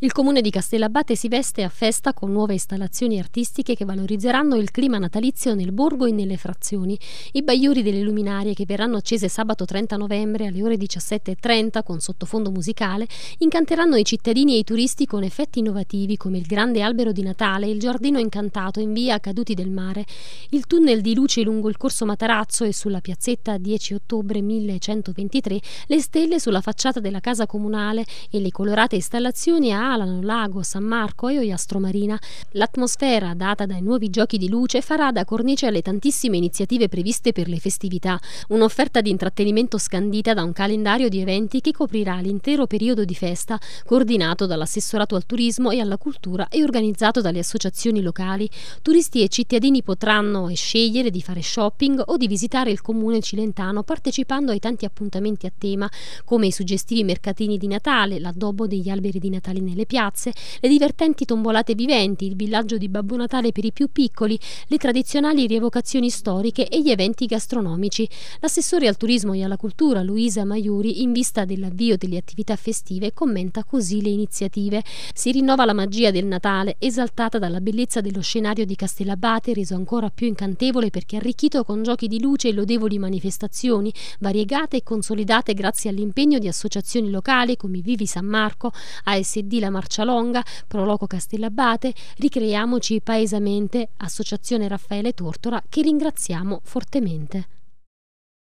Il comune di Castellabate si veste a festa con nuove installazioni artistiche che valorizzeranno il clima natalizio nel borgo e nelle frazioni. I bagliori delle luminarie che verranno accese sabato 30 novembre alle ore 17.30 con sottofondo musicale incanteranno i cittadini e i turisti con effetti innovativi come il grande albero di Natale e il giardino incantato in via Caduti del Mare, il tunnel di luce lungo il corso Matarazzo e sulla piazzetta 10 ottobre 1123, le stelle sulla facciata della casa comunale e le colorate installazioni a Alano, Lago, San Marco e Oiastromarina. L'atmosfera data dai nuovi giochi di luce farà da cornice alle tantissime iniziative previste per le festività, un'offerta di intrattenimento scandita da un calendario di eventi che coprirà l'intero periodo di festa, coordinato dall'assessorato al turismo e alla cultura e organizzato dalle associazioni locali. Turisti e cittadini potranno scegliere di fare shopping o di visitare il comune cilentano partecipando ai tanti appuntamenti a tema, come i suggestivi mercatini di Natale, l'addobbo degli alberi di Natale nel le piazze, le divertenti tombolate viventi, il villaggio di Babbo Natale per i più piccoli, le tradizionali rievocazioni storiche e gli eventi gastronomici. L'assessore al turismo e alla cultura Luisa Maiuri, in vista dell'avvio delle attività festive, commenta così le iniziative. Si rinnova la magia del Natale, esaltata dalla bellezza dello scenario di Castellabate, reso ancora più incantevole perché arricchito con giochi di luce e lodevoli manifestazioni, variegate e consolidate grazie all'impegno di associazioni locali come Vivi San Marco, ASD La Guida Marcialonga, Proloco Castellabate, ricreiamoci paesamente Associazione Raffaele Tortora che ringraziamo fortemente.